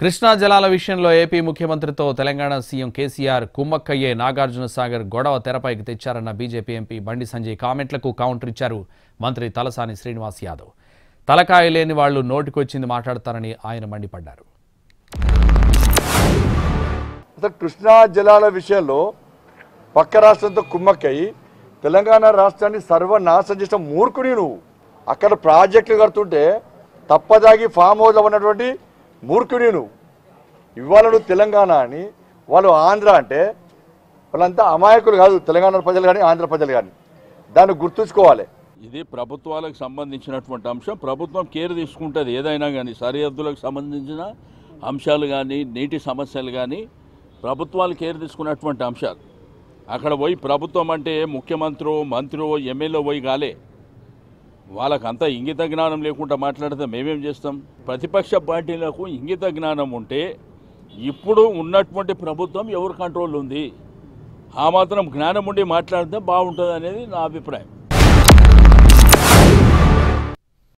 కృష్ణా జలాల విషయంలో ఏపీ ముఖ్యమంత్రితో తెలంగాణ సీఎం కేసీఆర్ కుమ్మక్కయ్యే నాగార్జున సాగర్ గొడవ తెరపైకి తెచ్చారన్న బీజేపీ ఎంపీ బండి సంజయ్ కామెంట్లకు కౌంటర్ ఇచ్చారు మంత్రి తలసాని శ్రీనివాస్ యాదవ్ తలకాయ లేని వాళ్లు నోటికొచ్చింది మాట్లాడతారని ఆయన మండిపడ్డారు కృష్ణా జలాల విషయంలో పక్క రాష్ట్రంతో కుమ్మక్కయ్యి తెలంగాణ రాష్ట్రాన్ని సర్వనాశం చేసిన మూర్ఖుడి నువ్వు అక్కడ ప్రాజెక్టులు కడుతుంటే తప్పదాగి ఫామ్ హౌస్ ఉన్నటువంటి మూర్ఖుడి నువ్వు ఇవాళ నువ్వు తెలంగాణ అని వాళ్ళు ఆంధ్ర అంటే వాళ్ళంతా అమాయకులు కాదు తెలంగాణ ప్రజలు కానీ ఆంధ్ర ప్రజలు కానీ దాన్ని గుర్తుంచుకోవాలి ఇది ప్రభుత్వాలకు సంబంధించినటువంటి అంశం ప్రభుత్వం కేర్ తీసుకుంటుంది ఏదైనా కానీ సరిహద్దులకు సంబంధించిన అంశాలు కానీ నీటి సమస్యలు కానీ ప్రభుత్వాలు కేర్ తీసుకున్నటువంటి అంశాలు అక్కడ పోయి ప్రభుత్వం అంటే ముఖ్యమంత్రి మంత్రి ఎమ్మెల్యే పోయి కాలే వాళ్ళకంతా ఇంగిత జ్ఞానం లేకుండా మాట్లాడితే మేమేం చేస్తాం ప్రతిపక్ష పార్టీలకు ఇంగిత జ్ఞానం ఉంటే ఇప్పుడు ఉన్నటువంటి ప్రభుత్వం ఎవరు కంట్రోల్ ఉంది ఆ మాత్రం జ్ఞానం ఉండి మాట్లాడితే బాగుంటుంది అనేది నా అభిప్రాయం